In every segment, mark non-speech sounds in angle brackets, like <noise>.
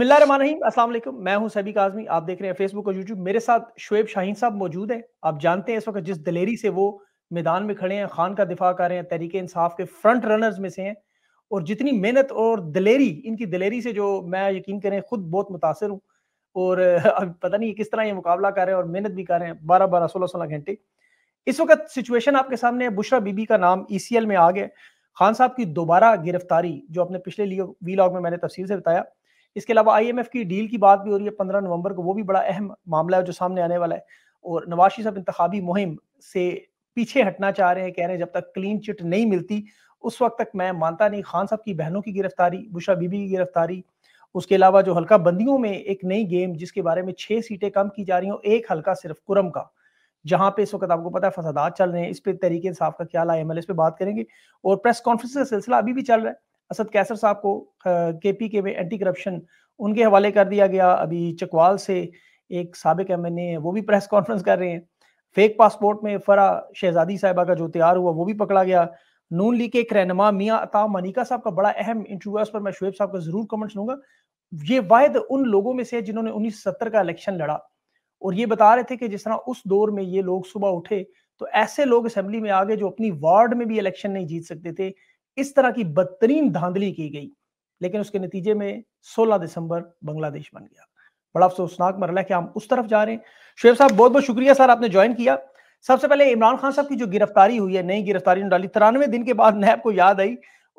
बिस्मिल्लाहिर्रहमानिर्रहीम अस्सलाम वालेकुम मैं हूं सभी काजमी आप देख रहे हैं फेसबुक और यूट्यूब मेरे साथ शुएब शाहीन साहब मौजूद हैं आप जानते हैं इस वक्त जिस दलेरी से वो मैदान में खड़े हैं खान का दिफा कर रहे हैं तरीके इंसाफ के फ्रंट रनर्स में से हैं और जितनी मेहनत और दलेरी इनकी दलेरी से जो मैं यकीन करें खुद बहुत मुतासर हूँ और <laughs> अब पता नहीं किस तरह ये मुकाबला कर रहे हैं और मेहनत भी कर रहे हैं बारह बारह सोलह सोलह घंटे इस वक्त सिचुएशन आपके सामने बुशरा बीबी का नाम ई e में आ गया खान साहब की दोबारा गिरफ्तारी जो अपने पिछले वीलॉग में मैंने तफसील से बताया इसके अलावा आईएमएफ की डील की बात भी हो रही है पंद्रह नवंबर को वो भी बड़ा अहम मामला है जो सामने आने वाला है और नवाशी साहब इंतबी मुहिम से पीछे हटना चाह रहे हैं कह रहे हैं जब तक क्लीन चिट नहीं मिलती उस वक्त तक मैं मानता नहीं खान साहब की बहनों की गिरफ्तारी बुशा बीबी की गिरफ्तारी उसके अलावा जो हल्का बंदियों में एक नई गेम जिसके बारे में छह सीटें कम की जा रही हूँ एक हल्का सिर्फ कुरम का जहां पे इस वक्त आपको पता है फसादात चल रहे हैं इस पे तरीके इंसाफ का क्या लाए एम पे बात करेंगे और प्रेस कॉन्फ्रेंस का सिलसिला अभी भी चल रहा है असद कैसर साहब को के पी के में एंटी करप्शन उनके हवाले कर दिया गया अभी चकवाल से एक सबक एम एन ए वो भी प्रेस कॉन्फ्रेंस कर रहे हैं फेक पासपोर्ट में फरा शहजादी साहिबा का जो तैयार हुआ वो भी पकड़ा गया नून लीग के एक रहनमा मियाँ अता मनिका साहब का बड़ा अहम इंटरव्यू है उस पर मैं शुएब साहब का जरूर कमेंट सुनूंगा ये वायद उन लोगों में से है जिन्होंने उन्नीस सत्तर का इलेक्शन लड़ा और ये बता रहे थे कि जिस तरह उस दौर में ये लोग सुबह उठे तो ऐसे लोग असेंबली में आ गए जो अपनी वार्ड में भी इलेक्शन नहीं जीत सकते थे इस तरह की बदतरीन धांधली की गई लेकिन उसके नतीजे में 16 दिसंबर बांग्लादेश बन गया बड़ा अफसोसनाक मरला कि हम उस तरफ जा रहे हैं शुएब साहब बहुत बहुत शुक्रिया सर आपने ज्वाइन किया सबसे पहले इमरान खान साहब की जो गिरफ्तारी हुई है नई गिरफ्तारी डाली तिरानवे दिन के बाद नैब को याद आई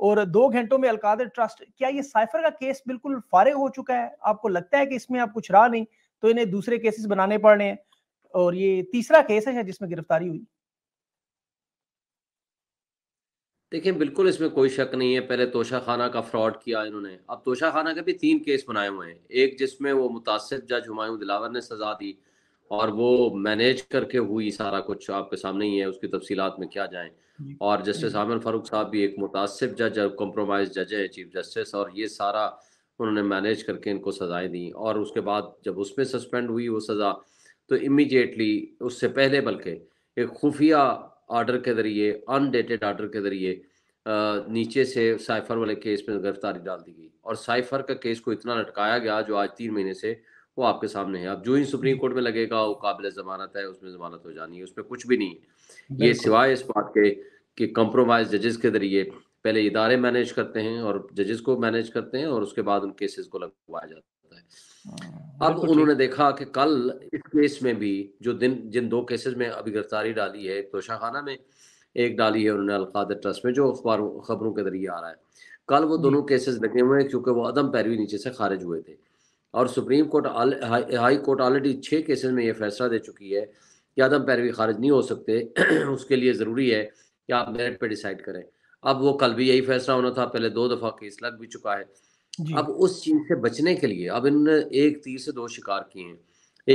और दो घंटों में अलकादर ट्रस्ट क्या ये साइफर का केस बिल्कुल फारिग हो चुका है आपको लगता है कि इसमें आप कुछ रहा नहीं तो इन्हें दूसरे केसेस बनाने पड़ रहे हैं और ये तीसरा केस है जिसमें गिरफ्तारी हुई देखिए बिल्कुल इसमें कोई शक नहीं है पहले तोशा खाना का फ्रॉड किया इन्होंने अब तोशा खाना के भी तीन केस बनाए हुए हैं एक जिसमें वो मुतासर जज हमायूं दिलावर ने सजा दी और वो मैनेज करके हुई सारा कुछ आपके सामने ही है उसकी तफसीत में क्या जाए और जस्टिस आमिर फारूक साहब भी एक मुतासर जज और कम्प्रोमाइज जज है चीफ जस्टिस और ये सारा उन्होंने मैनेज करके इनको सजाएं दी और उसके बाद जब उसमें सस्पेंड हुई वो सज़ा तो इमीडिएटली उससे पहले बल्कि एक खुफिया ऑर्डर के जरिए अनडेटेड ऑर्डर के जरिए नीचे से साइफर वाले केस में गिरफ्तारी डाल दी गई और साइफर का केस को इतना लटकाया गया जो आज तीन महीने से वो आपके सामने है अब जो ही सुप्रीम कोर्ट में लगेगा वो काबिल जमानत है उसमें जमानत हो जानी है उसमें कुछ भी नहीं है ये सिवाय इस बात के कि कंप्रोमाइज जजेस के जरिए पहले इदारे मैनेज करते हैं और जजेस को मैनेज करते हैं और उसके बाद उन केसेस को लगवाया जाता है सकता है हाँ, अब उन्होंने देखा कि कल इस केस में भी जो दिन जिन दो केसेस में अभी गिरफ्तारी डाली है एक तो शाहखाना में एक डाली है उन्होंने अलकादर ट्रस्ट में जो अखबारों खबरों के जरिए आ रहा है कल वो दोनों केसेस लगे हुए हैं क्योंकि वो अदम पैरवी नीचे से खारिज हुए थे और supreme court high, high court already छः केसेस में ये फैसला दे चुकी है कि अदम पैरवी खारिज नहीं हो सकते <clears throat> उसके लिए ज़रूरी है कि आप मेरिट पर डिसाइड करें अब वो कल भी यही फैसला होना था पहले दो दफ़ा केस लग भी चुका है अब उस चीज से बचने के लिए अब इन्होंने एक तीर से दो शिकार किए हैं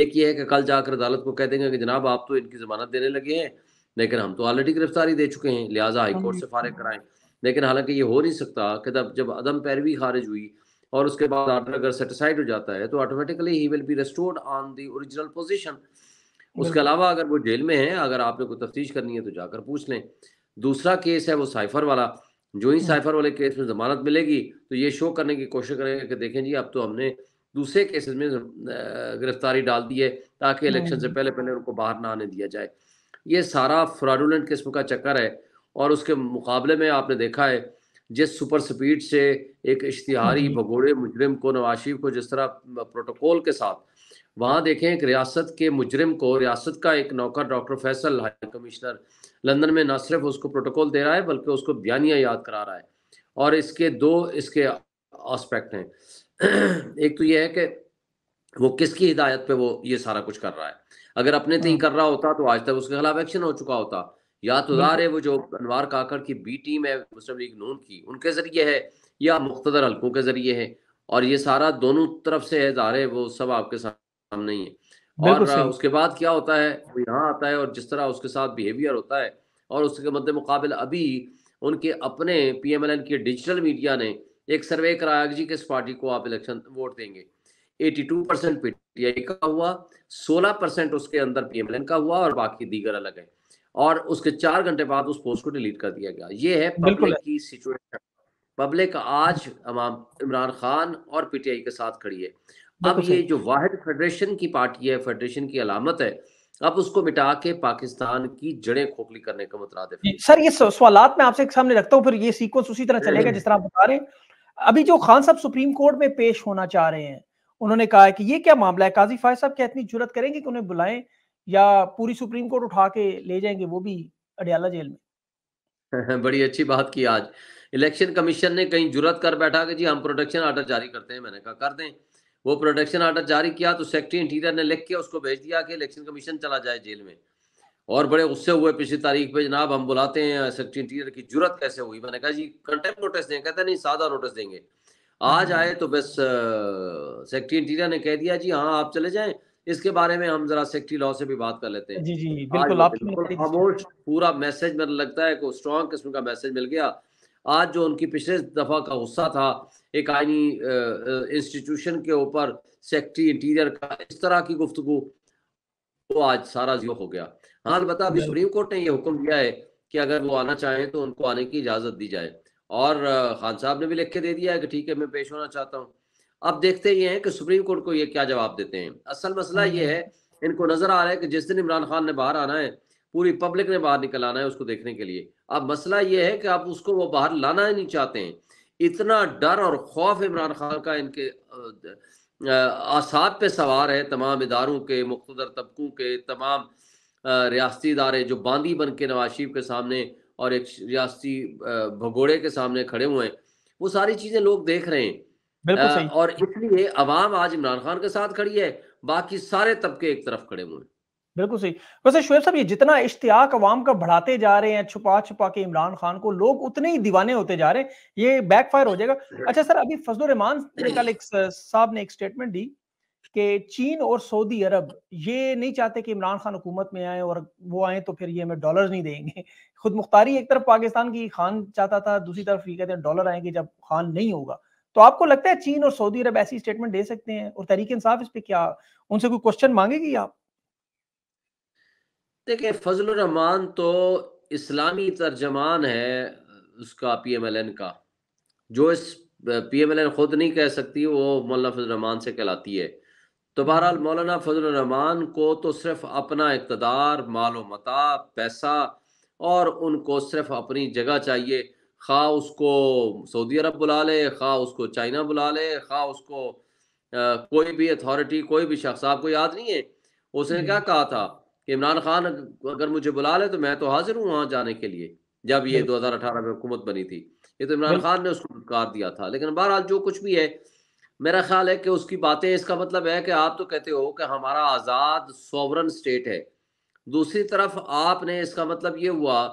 एक ये है कि कल जाकर अदालत को कह देंगे कि जनाब आप तो इनकी जमानत देने लगे हैं लेकिन हम तो ऑलरेडी गिरफ्तारी दे चुके हैं लिहाजा हाईकोर्ट से फारिग कराएं लेकिन हालांकि ये हो नहीं सकता कि तब जब अदम पैरवी खारिज हुई और उसके बाद आर्डर अगर सेटिसाइड हो जाता है तो ऑटोमेटिकली ही will be restored on the original position उसके अलावा अगर वो जेल में है अगर आपने कोई तफ्तीश करनी है तो जाकर पूछ लें दूसरा केस है वो साइफर वाला जो ही हाँ। साइफर वाले केस में जमानत मिलेगी तो ये शो करने की कोशिश करेंगे कि देखें जी अब तो हमने दूसरे केसेस में गिरफ्तारी डाल दी है ताकि इलेक्शन हाँ। से पहले पहले उनको बाहर ना आने दिया जाए ये सारा फ्रॉडुलेंट किस्म का चक्कर है और उसके मुकाबले में आपने देखा है जिस सुपर स्पीड से एक इश्तिहारी हाँ। भगोड़े मुजरिम को नवाज शरीफ को जिस तरह प्रोटोकॉल के साथ वहाँ देखें एक रियासत के मुजरिम को रियासत का एक नौकर doctor Faisal high commissioner London में ना सिर्फ उसको प्रोटोकॉल दे रहा है बल्कि उसको बयानिया याद करा रहा है और इसके दो इसके आस्पेक्ट हैं एक तो यह है कि वो किसकी हिदायत पे वो ये सारा कुछ कर रहा है अगर अपने तीन तो हाँ। कर रहा होता तो आज तक उसके खिलाफ एक्शन हो चुका होता या तो हम्म। है वो जो अनवार काकर की बी टीम है मुस्लिम लीग नून की उनके जरिए है या मुख्तर हल्कों के जरिए है और ये सारा दोनों तरफ से है जारे वो सब आपके सामने ही है और उसके बाद क्या होता है वो यहाँ आता है और जिस तरह उसके साथ बिहेवियर होता है और उसके मद्दे मुकाबल अभी उनके अपने पी एम एल एन के डिजिटल मीडिया ने एक सर्वे कराया जी किस पार्टी को आप इलेक्शन वोट देंगे 82 परसेंट पीटीआई का हुआ 16 परसेंट उसके अंदर पीएमएलएन का हुआ और बाकी दीगर अलग है और उसके चार घंटे बाद उस पोस्ट को डिलीट कर दिया गया ये है पब्लिक की सिचुएशन पब्लिक आज इमरान खान और पीटीआई के साथ खड़ी है अब ये जो वाहिद फेडरेशन की पार्टी है फेडरेशन की अलामत है अब उसको मिटा के पाकिस्तान की जड़ें खोखली करने का मुतराद सर ये सवाल मैं आपसे सामने रखता हूँ फिर ये सीक्वेंस उसी तरह चलेगा जिस तरह आप बता रहे हैं अभी जो खान साहब सुप्रीम कोर्ट में पेश होना चाह रहे हैं उन्होंने कहा है कि ये क्या मामला है काजी फायद साहब क्या इतनी जरूरत करेंगे कि उन्हें बुलाएं या पूरी सुप्रीम कोर्ट उठा के ले जाएंगे वो भी अडियाला जेल में <laughs> बड़ी अच्छी बात की आज इलेक्शन कमीशन ने कहीं जरूरत कर बैठा कि जी हम प्रोटेक्शन ऑर्डर जारी करते हैं मैंने कहा कर दें वो प्रोटेक्शन ऑर्डर जारी किया तो सेक्रेटरी इंटीरियर ने लिख के उसको भेज दिया कि इलेक्शन कमीशन चला जाए जेल में और बड़े गुस्से हुए पिछली तारीख पे जनाब हम बुलाते हैं सेक्रेटरी इंटीरियर की जरूरत कैसे हुई मैंने कहा जी कंटेम्प नोटिस देंगे कहते नहीं सादा नोटिस देंगे आज आए तो बस सेक्रेटरी इंटीरियर ने कह दिया जी हाँ आप चले जाए इसके बारे में हम जरा सेक्रेटरी लॉ से भी बात कर लेते हैं जी जी बिल्कुल आप पूरा मैसेज मेरा लगता है स्ट्रॉन्ग किस्म का मैसेज मिल गया आज जो उनकी पिछले दफा का गुस्सा था एक आइनी इंस्टीट्यूशन के ऊपर सेक्रेटरी इंटीरियर का इस तरह की गुफ्तु वो तो आज सारा जो हो गया हाँ बता अभी सुप्रीम कोर्ट ने यह हुक्म दिया है कि अगर वो आना चाहें तो उनको आने की इजाज़त दी जाए और खान साहब ने भी लिख के दे दिया है कि ठीक है मैं पेश होना चाहता हूँ अब देखते ये हैं कि सुप्रीम कोर्ट को ये क्या जवाब देते हैं असल मसला ये हम्म। है इनको नजर आ रहा है कि जिस दिन इमरान खान ने बाहर आना है पूरी पब्लिक ने बाहर निकल आना है उसको देखने के लिए अब मसला ये है कि आप उसको वो बाहर लाना ही नहीं चाहते हैं इतना डर और खौफ इमरान खान का इनके आसाद पे सवार है तमाम इदारों के मुख्तर तबकों के तमाम रियाती इदारे जो बांदी बन के नवाज शरीफ के सामने और एक रियाती भगोड़े के सामने खड़े हुए हैं वो सारी चीज़ें लोग देख रहे हैं और इसलिए अवाम आज इमरान खान के साथ खड़ी है बाकी सारे तबके एक तरफ खड़े हुए हैं बिल्कुल सही वैसे शुएब साहब ये जितना इश्तियाक अवाम का बढ़ाते जा रहे हैं छुपा छुपा के इमरान खान को लोग उतने ही दीवाने होते जा रहे हैं ये बैकफायर हो जाएगा अच्छा सर अभी फजल रहमान कल एक साहब ने एक स्टेटमेंट दी कि चीन और सऊदी अरब ये नहीं चाहते कि इमरान खान हुकूमत में आए और वो आए तो फिर ये हमें डॉलर नहीं देंगे <laughs> खुद मुख्तारी एक तरफ पाकिस्तान की खान चाहता था दूसरी तरफ ये कहते हैं डॉलर आएंगे जब खान नहीं होगा तो आपको लगता है चीन और सऊदी अरब ऐसी स्टेटमेंट दे सकते हैं और तरीके इंसाफ इस पर क्या उनसे कोई क्वेश्चन मांगेगी आप देखिए फजल रहमान तो इस्लामी तर्जमान है उसका पी एम एल एन का जो इस पी एम एल एन खुद नहीं कह सकती वो मौलाना फजल रहमान से कहलाती है तो बहरहाल मौलाना फजल रहमान को तो सिर्फ अपना इकतदार मालो मता पैसा और उनको सिर्फ अपनी जगह चाहिए खा उसको सऊदी अरब बुला ले खा उसको चाइना बुला ले खा उसको आ, कोई भी अथॉरिटी कोई भी शख्स आपको याद नहीं है उसने क्या हम्म। कहा था कि इमरान खान अगर मुझे बुला ले तो मैं तो हाजिर हूँ वहां जाने के लिए जब ये 2018 में हुकूमत बनी थी ये तो इमरान खान ने उसको कार दिया था लेकिन बहरहाल जो कुछ भी है मेरा ख्याल है कि उसकी बातें इसका मतलब है कि आप तो कहते हो कि हमारा आज़ाद सॉवरन स्टेट है दूसरी तरफ आपने इसका मतलब ये हुआ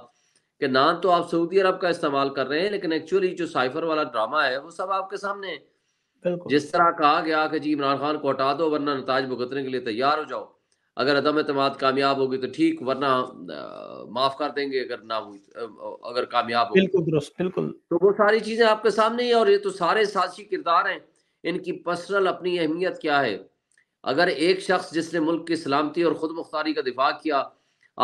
कि ना तो आप सऊदी अरब का इस्तेमाल कर रहे हैं लेकिन एक्चुअली जो साइफर वाला ड्रामा है वो सब आपके सामने जिस तरह कहा गया कि जी इमरान खान को हटा दो वरना नताज भुगतने के लिए तैयार हो जाओ अगर अदम अतमाद कामयाब होगी तो ठीक वरना माफ कर देंगे अगर ना हुई तो, अगर कामयाब हो बिल्कुल दुरुस्त बिल्कुल तो वो सारी चीजें आपके सामने ही और ये तो सारे साक्षी किरदार हैं इनकी पर्सनल अपनी अहमियत क्या है अगर एक शख्स जिसने मुल्क की सलामती और खुद मुख्तारी का दिफा किया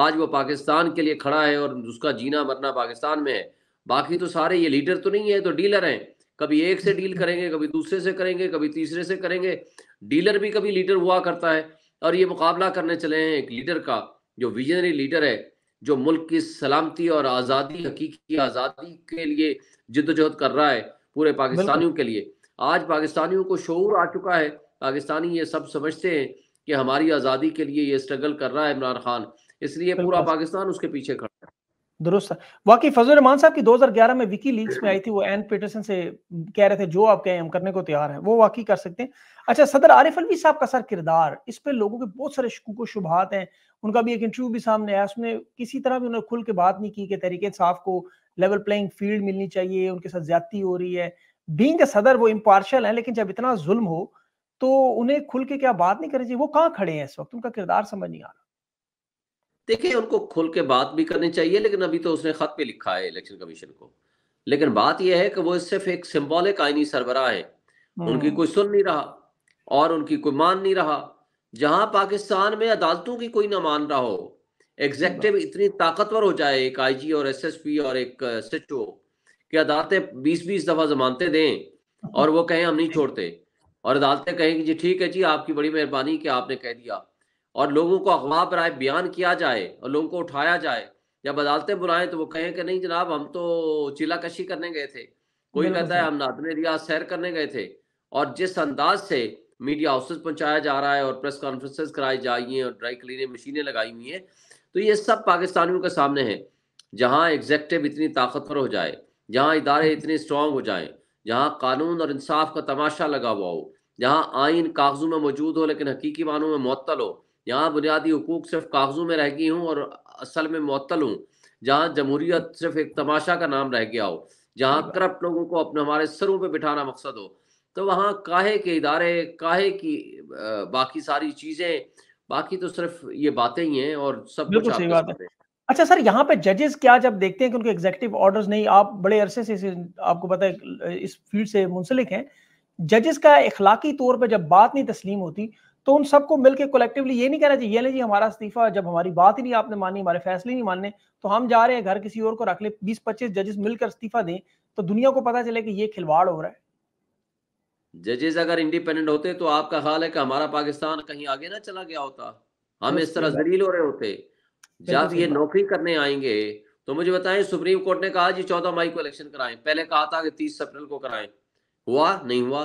आज वो पाकिस्तान के लिए खड़ा है और उसका जीना मरना पाकिस्तान में है बाकी तो सारे ये लीडर तो नहीं है तो डीलर हैं कभी एक से डील करेंगे कभी दूसरे से करेंगे कभी तीसरे से करेंगे डीलर भी कभी लीडर हुआ करता है और ये मुकाबला करने चले हैं एक लीडर का जो विजनरी लीडर है जो मुल्क की सलामती और आज़ादी हकीकी आज़ादी के लिए जिदोजहद कर रहा है पूरे पाकिस्तानियों के लिए आज पाकिस्तानियों को शोर आ चुका है पाकिस्तानी ये सब समझते हैं कि हमारी आज़ादी के लिए ये स्ट्रगल कर रहा है इमरान खान इसलिए पूरा पाकिस्तान उसके पीछे खड़ा है दुरुस्त वाकई फजल रहमान साहब की 2011 में विकी लीग्स में आई थी वो एन पीटरसन से कह रहे थे जो आप कहें हम करने को तैयार हैं वो वाकई कर सकते हैं अच्छा सदर आरिफ अलवी साहब का सर किरदार इस पर लोगों के बहुत सारे शकूक शुभहात हैं उनका भी एक इंटरव्यू भी सामने आया उसमें किसी तरह भी उन्होंने खुल के बात नहीं की कि तरीके साफ को लेवल प्लेइंग फील्ड मिलनी चाहिए उनके साथ ज्यादती हो रही है बींग सदर वो इम्पार्शल है लेकिन जब इतना जुल्म हो तो उन्हें खुल के क्या बात नहीं करनी चाहिए वो कहाँ खड़े हैं इस वक्त उनका किरदार समझ नहीं आ रहा देखिए उनको खुल के बात भी करनी चाहिए लेकिन अभी तो उसने खत पे लिखा है इलेक्शन कमीशन को लेकिन बात यह है कि वो सिर्फ एक सिम्बॉलिक आईनी सरबरा है उनकी हम्म। कोई सुन नहीं रहा और उनकी कोई मान नहीं रहा जहां पाकिस्तान में अदालतों की कोई ना मान रहा हो एग्जेक्टिव हम्म। इतनी ताकतवर हो जाए एक आईजी और एसएसपी और एक एसएचओ कि अदालतें बीस बीस दफा जमानते दें और वो कहें हम नहीं छोड़ते और अदालतें कहें कि जी ठीक है जी आपकी बड़ी मेहरबानी कि आपने कह दिया और लोगों को अगवा आए बयान किया जाए और लोगों को उठाया जाए जब अदालतें बुलाएं तो वो कहें कि नहीं जनाब हम तो कशी करने गए थे कोई कहता है हम नादने रिया सैर करने गए थे और जिस अंदाज से मीडिया हाउसेस पहुंचाया जा रहा है और प्रेस कॉन्फ्रेंसेस कराई जा रही हैं और ड्राई क्लीनिंग मशीनें लगाई हुई हैं तो ये सब पाकिस्तानियों के सामने है जहाँ एग्जेक्टिव इतनी ताकतवर हो जाए जहाँ इदारे इतने स्ट्रॉन्ग हो जाए जहाँ कानून और इंसाफ का तमाशा लगा हुआ हो जहाँ आइन कागजों में मौजूद हो लेकिन हकीकी मानों में मअतल हो यहाँ बुनियादी हकूक सिर्फ कागजों में रह गई हूँ और असल में मअतल हूँ जहाँ जमहूरियत सिर्फ एक तमाशा का नाम रह गया हो जहाँ करप्ट लोगों को अपने हमारे सरों पर बिठाना मकसद हो तो वहाँ काहे के इदारे काहे की बाकी सारी चीज़ें बाकी तो सिर्फ ये बातें ही हैं और सब कुछ सही बात है अच्छा सर यहाँ पे जजेस क्या जब देखते हैं कि उनके एग्जेक्टिव ऑर्डर्स नहीं आप बड़े अरसे से आपको पता है इस फील्ड से मुंसलिक हैं जजेस का इखलाकी तौर पर जब बात नहीं तस्लीम होती तो उन सबको मिलकर कलेक्टिवली ये नहीं कहना चाहिए ये जी हमारा इस्तीफा जब हमारी बात ही नहीं आपने मानी हमारे फैसले नहीं मानने तो हम जा रहे हैं घर किसी और को रख ले बीस पच्चीस जजेस मिलकर इस्तीफा दें तो दुनिया को पता चले कि ये खिलवाड़ हो रहा है जजेस अगर इंडिपेंडेंट होते तो आपका ख्याल है कि हमारा पाकिस्तान कहीं आगे ना चला गया होता हम इस तरह जलील हो रहे होते जब ये नौकरी करने आएंगे तो मुझे बताएं सुप्रीम कोर्ट ने कहा जी चौदह मई को इलेक्शन कराएं पहले कहा था कि तीस अप्रैल को कराएं हुआ नहीं हुआ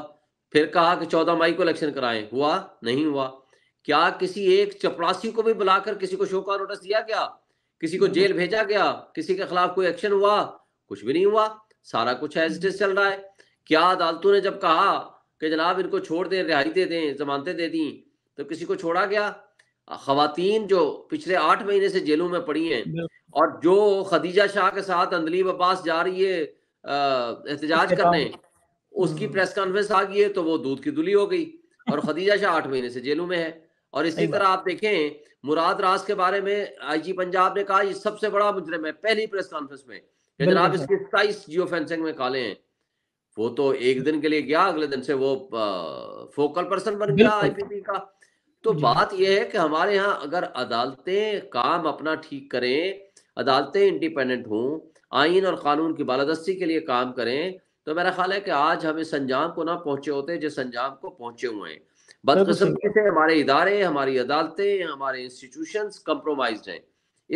फिर कहा कि चौदह मई को इलेक्शन कराएं हुआ नहीं हुआ क्या किसी एक चपरासी को भी बुलाकर किसी को शो का नोटिस दिया गया किसी को जेल भेजा गया किसी के खिलाफ कोई एक्शन हुआ कुछ भी नहीं हुआ सारा कुछ एजिटेज चल रहा है क्या अदालतों ने जब कहा कि जनाब इनको छोड़ दें रिहाई दे दें जमानतें दे दी तो किसी को छोड़ा गया खातन जो पिछले आठ महीने से जेलों में पड़ी हैं और जो खदीजा शाह के साथ अंदलीब अब्बास जा रही है एहतजाज करने उसकी हम्म। प्रेस कॉन्फ्रेंस आ गई है तो वो दूध की दुली हो गई <laughs> और खदीजा शाह आठ महीने से जेलों में है और इसी तरह आप देखें मुराद राज के बारे में आईजी पंजाब ने कहा ये सबसे बड़ा मुजरम है पहली प्रेस कॉन्फ्रेंस में जनाब इसके सताइस जियो फेंसिंग में काले हैं वो तो एक दिन के लिए गया अगले दिन से वो फोकल पर्सन बन गया आईपीपी का तो बात यह है कि हमारे यहाँ अगर अदालतें काम अपना ठीक करें अदालतें इंडिपेंडेंट हों आइन और कानून की बालादस्ती के लिए काम करें तो मेरा ख्याल है कि आज हम इस अंजाम को ना पहुंचे होते जिस अंजाम को पहुंचे हुए हैं बदकस्मती से हमारे इदारे हमारी अदालतें हमारे इंस्टीट्यूशन कम्प्रोमाइज हैं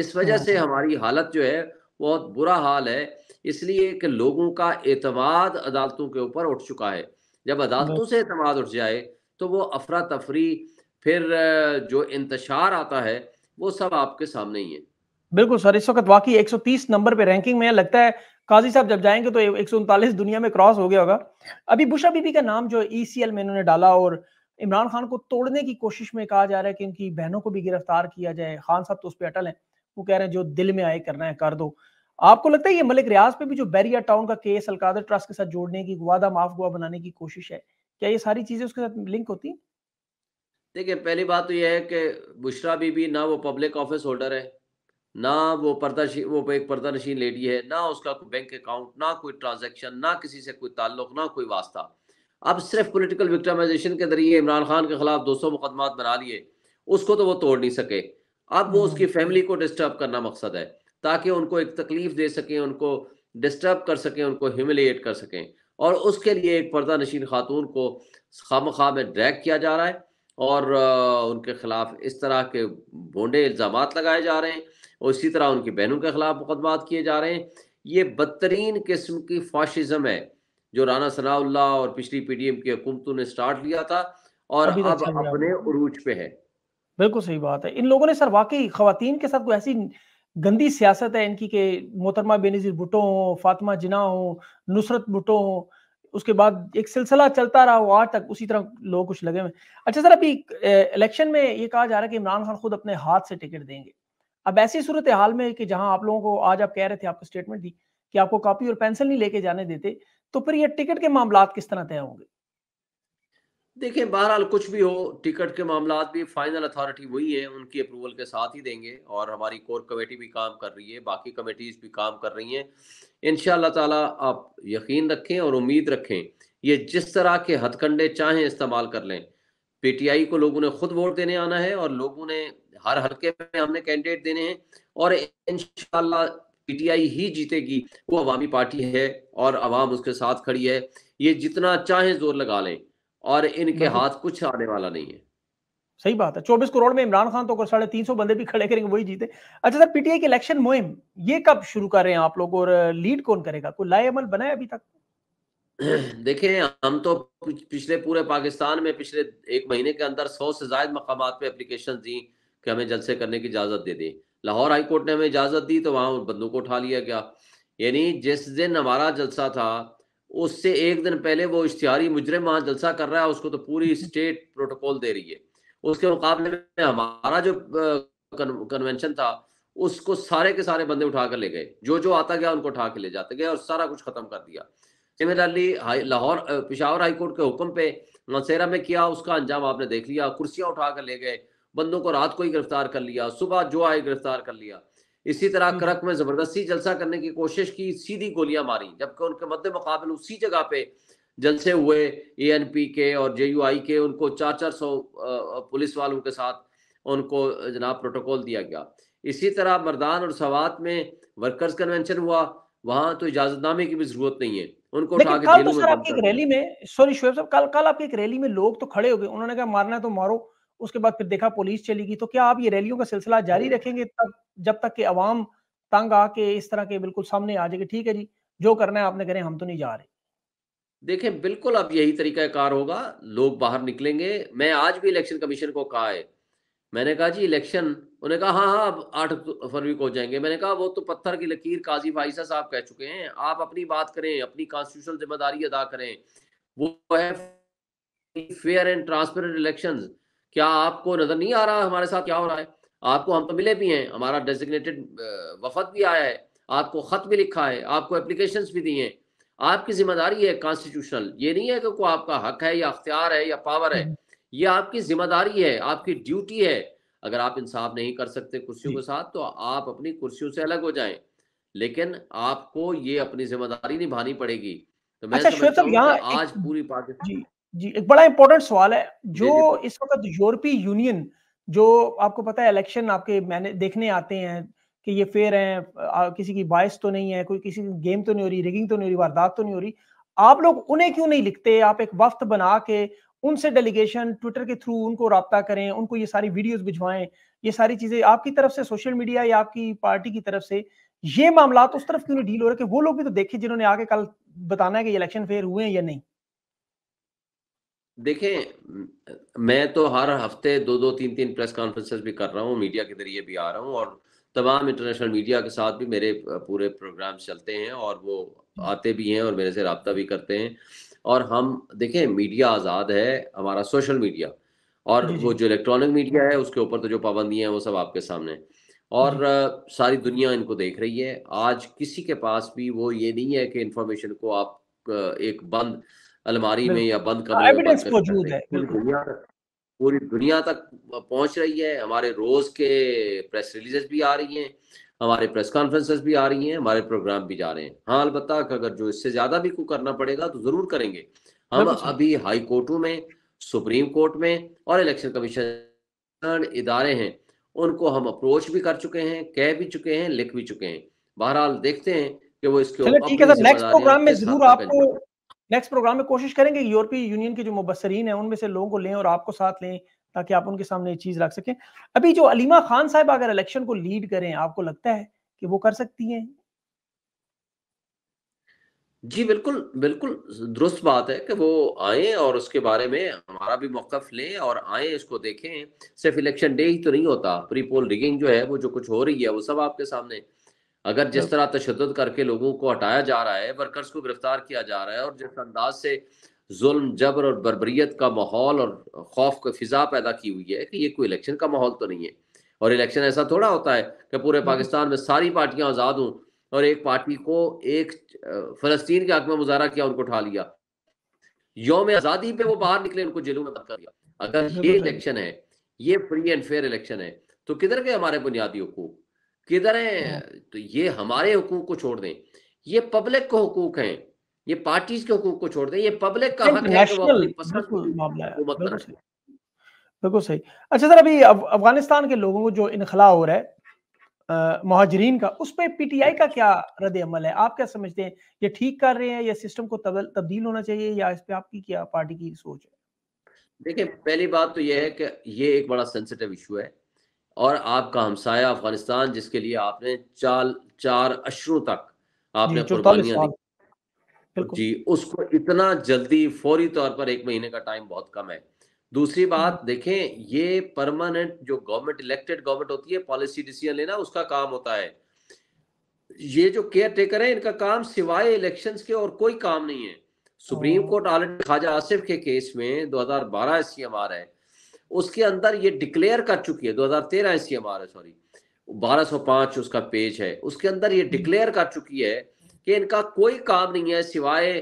इस वजह हाँ से हमारी हालत जो है बहुत बुरा हाल है इसलिए कि लोगों का एतमाद अदालतों के ऊपर उठ चुका है जब अदालतों से अतमाद उठ जाए तो वो अफरा तफरी फिर जो इंतशार आता है वो सब आपके सामने ही है बिल्कुल सर इस वक्त वाकई 130 नंबर पे रैंकिंग में लगता है काजी साहब जब जाएंगे तो एक सौ दुनिया में क्रॉस हो गया होगा अभी बुशा बीबी का नाम जो ई e सी में इन्होंने डाला और इमरान खान को तोड़ने की कोशिश में कहा जा रहा है कि इनकी बहनों को भी गिरफ्तार किया जाए खान साहब तो उस पर अटल है वो कह रहे हैं जो दिल में आए करना है कर दो आपको लगता है ये मलिक रियाज पे भी जो बैरिया टाउन का केस अलकादर ट्रस्ट के साथ जोड़ने की वादा माफ गुआ बनाने की कोशिश है क्या ये सारी चीजें उसके साथ लिंक होती देखिए पहली बात तो यह है कि बुशरा बीबी ना वो पब्लिक ऑफिस होल्डर है ना वो पर्दाशी वो एक पर्दा नशीन लेडी है ना उसका कोई बैंक अकाउंट ना कोई ट्रांजेक्शन ना किसी से कोई ताल्लुक ना कोई वास्ता अब सिर्फ पोलिटिकल विक्टमाइजेशन के जरिए इमरान खान के खिलाफ दो सौ मुकदमात बना लिए उसको तो वो तोड़ नहीं सके अब वो हम्म। उसकी फैमिली को डिस्टर्ब करना मकसद है ताकि उनको एक तकलीफ दे सकें उनको डिस्टर्ब कर सकें उनको ह्यूमिलिएट कर सकें और उसके लिए एक पर्दा नशीन खातून को खाम खा में ड्रैग किया जा रहा है और उनके खिलाफ इस तरह के बोंडे इल्ज़ाम लगाए जा रहे हैं और इसी तरह उनकी बहनों के खिलाफ मुकदमात किए जा रहे हैं ये बदतरीन किस्म की फाशिज्म है जो राना सनाउल्ला और पिछली पीडीएम की हुकूमतों ने स्टार्ट लिया था और तो अब अच्छा अपने उरूज पे है बिल्कुल सही बात है इन लोगों ने सर वाकई खातन के साथ कोई ऐसी गंदी सियासत है इनकी के मोहतरमा बेनजीर भुटो हो फातिमा जिना हो नुसरत भुटो हो उसके बाद एक सिलसिला चलता रहा हो आज तक उसी तरह लोग कुछ लगे हुए अच्छा सर अभी इलेक्शन में ये कहा जा रहा है कि इमरान खान खुद अपने हाथ से टिकट देंगे अब ऐसी सूरत हाल में कि जहां आप लोगों को आज आप कह रहे थे आपको स्टेटमेंट दी कि आपको कॉपी और पेंसिल नहीं लेके जाने देते तो फिर ये टिकट के मामला किस तरह तय होंगे देखिए बहरहाल कुछ भी हो टिकट के मामला भी फाइनल अथॉरिटी वही है उनकी अप्रूवल के साथ ही देंगे और हमारी कोर कमेटी भी काम कर रही है बाकी कमेटीज भी काम कर रही हैं इन ताला आप यकीन रखें और उम्मीद रखें ये जिस तरह के हथकंडे चाहें इस्तेमाल कर लें पीटीआई को लोगों ने खुद वोट देने आना है और लोगों ने हर हल्के में हमने कैंडिडेट देने हैं और इनशाला पीटीआई ही जीतेगी वो अवामी पार्टी है और अवाम उसके साथ खड़ी है ये जितना चाहे जोर लगा लें और इनके हाथ कुछ आने वाला नहीं है सही बात है चौबीस करोड़ में इमरान खान तो साढ़े तीन सौ बंदे भी खड़े करेंगे वही जीते अच्छा सर पीटीआई की इलेक्शन मुहिम ये कब शुरू कर रहे हैं आप लोग और लीड कौन करेगा कोई लाए अमल बनाए अभी तक <clears throat> देखें हम तो पिछले पूरे पाकिस्तान में पिछले एक महीने के अंदर सौ से जायद मकाम पे एप्लीकेशन दी कि हमें जलसे करने की इजाज़त दे दें लाहौर हाई कोर्ट ने हमें इजाज़त दी तो वहाँ बंदों को उठा लिया गया यानी जिस दिन हमारा जलसा था उससे एक दिन पहले वो इश्तिहारी मुजरम वहाँ जलसा कर रहा है उसको तो पूरी <laughs> स्टेट प्रोटोकॉल दे रही है उसके मुकाबले में हमारा जो कन्वेंशन था उसको सारे के सारे बंदे उठा कर ले गए जो जो आता गया उनको उठा के ले जाते गए और सारा कुछ खत्म कर दिया सिमिलरली लाहौर पिशावर हाईकोर्ट के हुक्म पे नौसेरा में किया उसका अंजाम आपने देख लिया कुर्सियां उठा कर ले गए बंदों को रात को ही गिरफ्तार कर लिया सुबह जो आए गिरफ्तार कर लिया इसी तरह हम्म। करक में जबरदस्ती जलसा करने की कोशिश की सीधी गोलियां मारी जबकि उनके मद्दे मुकाबले उसी जगह पे जलसे हुए ए एन पी के और जे यू आई के उनको चार चार सौ पुलिस वालों के साथ उनको जनाब प्रोटोकॉल दिया गया इसी तरह मरदान और सवात में वर्कर्स कन्वेंशन हुआ वहाँ तो इजाजतनामे की भी जरूरत नहीं है उनको उठा कल तो सर आपकी एक रैली में सॉरी शोएब साहब कल कल आपकी एक रैली में लोग तो खड़े हो गए उन्होंने कहा मारना है तो मारो उसके बाद फिर देखा पुलिस चली गई तो क्या आप ये रैलियों का सिलसिला जारी हम्म। रखेंगे तब जब तक कि अवाम तंग आके इस तरह के बिल्कुल सामने आ जाएगी ठीक है जी जो करना है आपने करें हम तो नहीं जा रहे देखें बिल्कुल अब यही तरीका कार होगा लोग बाहर निकलेंगे मैं आज भी इलेक्शन कमीशन को कहा है मैंने कहा जी इलेक्शन उन्हें कहा हाँ हाँ अब आठ फरवरी को हो जाएंगे मैंने कहा वो तो पत्थर की लकीर काजी फाइसा साहब कह चुके हैं आप अपनी बात करें अपनी कॉन्स्टिट्यूशनल जिम्मेदारी अदा करें वो है फेयर एंड ट्रांसपेरेंट इलेक्शन क्या आपको नजर नहीं आ रहा हमारे साथ क्या हो रहा है आपको हम तो मिले भी हैं हमारा डेजिग्नेटेड वफद भी आया है आपको खत भी लिखा है आपको एप्लीकेशन भी दी हैं आपकी जिम्मेदारी है कॉन्स्टिट्यूशनल ये नहीं है कि को आपका हक है या अख्तियार है या पावर है हम्म। ये आपकी जिम्मेदारी है आपकी ड्यूटी है अगर आप इंसाफ नहीं कर सकते कुर्सियों के साथ तो आप अपनी कुर्सियों से अलग हो जाए लेकिन आपको ये अपनी जिम्मेदारी निभानी पड़ेगी तो मैं अच्छा, आज पूरी पाकिस्तान जी, जी एक बड़ा इंपॉर्टेंट सवाल है जो इस वक्त यूरोपीय यूनियन जो आपको पता है इलेक्शन आपके मैंने देखने आते हैं कि ये फेयर है किसी की बायस तो नहीं है कोई किसी की गेम तो नहीं हो रही रिगिंग तो नहीं हो रही वारदात तो नहीं हो रही आप लोग उन्हें क्यों नहीं लिखते आप एक वक्त बना के उनसे डेलीगेशन ट्विटर के थ्रू उनको रबता करें उनको ये सारी वीडियोस भिजवाएं ये सारी चीज़ें आपकी तरफ से सोशल मीडिया या आपकी पार्टी की तरफ से ये मामला उस तरफ क्यों नहीं डील हो है कि वो लोग भी तो देखे जिन्होंने आके कल बताना है कि इलेक्शन फेयर हुए हैं या नहीं देखें मैं तो हर हफ्ते दो दो तीन तीन प्रेस कॉन्फ्रेंसेस भी कर रहा हूँ मीडिया के जरिए भी आ रहा हूँ और तमाम इंटरनेशनल मीडिया के साथ भी मेरे पूरे प्रोग्राम चलते हैं और वो आते भी हैं और मेरे से रबता भी करते हैं और हम देखें मीडिया आज़ाद है हमारा सोशल मीडिया और वो जो इलेक्ट्रॉनिक मीडिया है उसके ऊपर तो जो पाबंदियां हैं वो सब आपके सामने और सारी दुनिया इनको देख रही है आज किसी के पास भी वो ये नहीं है कि इंफॉर्मेशन को आप एक बंद अलमारी में या बंद कमरे मौजूद है दुनिया पूरी दुनिया तक पहुंच रही है हमारे रोज के प्रेस रिलीजेस भी आ रही हैं हमारे प्रेस कॉन्फ्रेंसेस भी आ रही हैं हमारे प्रोग्राम भी जा रहे हैं हाँ अलबत् अगर जो इससे ज्यादा भी को करना पड़ेगा तो जरूर करेंगे हम अभी हाई कोर्टों में सुप्रीम कोर्ट में और इलेक्शन कमीशन इदारे हैं उनको हम अप्रोच भी कर चुके हैं कह भी चुके हैं लिख भी चुके हैं बहरहाल देखते हैं कि वो इसके ठीक है सर नेक्स्ट प्रोग्राम में जरूर आपको नेक्स्ट प्रोग्राम में कोशिश करेंगे यूरोपीय यूनियन के जो मुबसरीन है उनमें से लोगों को लें और आपको साथ लें ताकि आप उनके सामने ये चीज रख सकें अभी जो अलीमा खान साहब अगर इलेक्शन को लीड करें आपको लगता है कि वो कर सकती हैं जी बिल्कुल बिल्कुल दुरुस्त बात है कि वो आए और उसके बारे में हमारा भी मौकफ लें और आए इसको देखें सिर्फ इलेक्शन डे ही तो नहीं होता प्री पोल रिगिंग जो है वो जो कुछ हो रही है वो सब आपके सामने अगर जिस हाँ। तरह तशद करके लोगों को हटाया जा रहा है वर्कर्स को गिरफ्तार किया जा रहा है और जिस अंदाज से जुल्म जबर और बरबरीत का माहौल और खौफ का फिजा पैदा की हुई है कि ये कोई इलेक्शन का माहौल तो नहीं है और इलेक्शन ऐसा थोड़ा होता है कि पूरे हम्म। पाकिस्तान में सारी पार्टियां आज़ाद हूं और एक पार्टी को एक फलस्तीन के हक में मुजहरा किया उनको उठा लिया योम आज़ादी पे वो बाहर निकले उनको जेलों में कर दिया अगर हम्म, ये इलेक्शन हम्म, है ये फ्री एंड फेयर इलेक्शन है तो किधर गए हमारे बुनियादी हकूक किधर हैं तो ये हमारे हकूक को छोड़ दें ये पब्लिक को हकूक हैं ये पार्टीज के हकूक को छोड़ दें ये पब्लिक का हक है कि वो अपनी पसंद मामला है बिल्कुल सही अच्छा सर अभी अफ, अफगानिस्तान के लोगों को जो इनखला हो रहा है महाजरीन का उस पर पीटीआई का क्या रद्द अमल है आप क्या समझते हैं ये ठीक कर रहे हैं या सिस्टम को तब्दील होना चाहिए या इस पर आपकी क्या पार्टी की सोच है देखिए पहली बात तो ये है कि ये एक बड़ा सेंसिटिव इशू है और आपका हमसाया अफगानिस्तान जिसके लिए आपने चार चार अशरों तक आपने कुर्बानियां दी जी उसको इतना जल्दी फौरी तौर पर एक महीने का टाइम बहुत कम है दूसरी हम्म। बात देखें ये परमानेंट जो गवर्नमेंट इलेक्टेड गवर्नमेंट होती है पॉलिसी डिसीजन लेना उसका काम होता है ये जो केयर टेकर है इनका काम सिवाय इलेक्शन के और कोई काम नहीं है सुप्रीम कोर्ट आल ख्वाजा आसिफ के केस में 2012 आर है उसके अंदर ये डिक्लेयर कर चुकी है 2013 एससीएमआर है सॉरी 1205 उसका पेज है उसके अंदर ये डिक्लेयर हम्म। कर चुकी है कि इनका कोई काम नहीं है सिवाय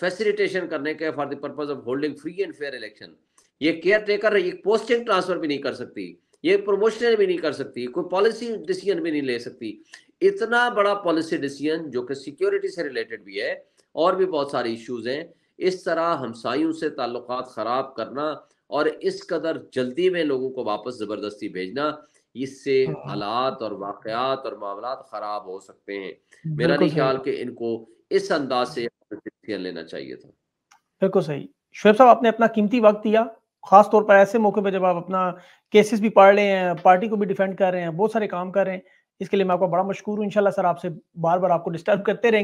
फैसिलिटेशन करने के for the purpose of holding free and fair election ये केयर टेकर एक पोस्टिंग ट्रांसफर भी नहीं कर सकती ये प्रमोशन भी नहीं कर सकती कोई पॉलिसी डिसीजन भी नहीं ले सकती इतना बड़ा पॉलिसी डिसीजन जो कि सिक्योरिटी से रिलेटेड भी है और भी बहुत सारे इश्यूज हैं इस तरह हमसायों से ताल्लुकात ख़राब करना और इस कदर जल्दी में लोगों को वापस ज़बरदस्ती भेजना इससे हाँ, हाँ। हालात और वाकयात और मामला खराब हो सकते हैं मेरा नहीं ख्याल कि इनको इस अंदाज से लेना चाहिए था बिल्कुल सही शुएब साहब आपने अपना कीमती वक्त दिया खास तौर पर ऐसे मौके पर जब आप अपना केसेस भी पढ़ रहे हैं पार्टी को भी डिफेंड कर रहे हैं बहुत सारे काम कर रहे हैं इसके लिए मैं आपका बड़ा मशहूर हूँ इनशाला सर आपसे बार बार आपको डिस्टर्ब करते रहेंगे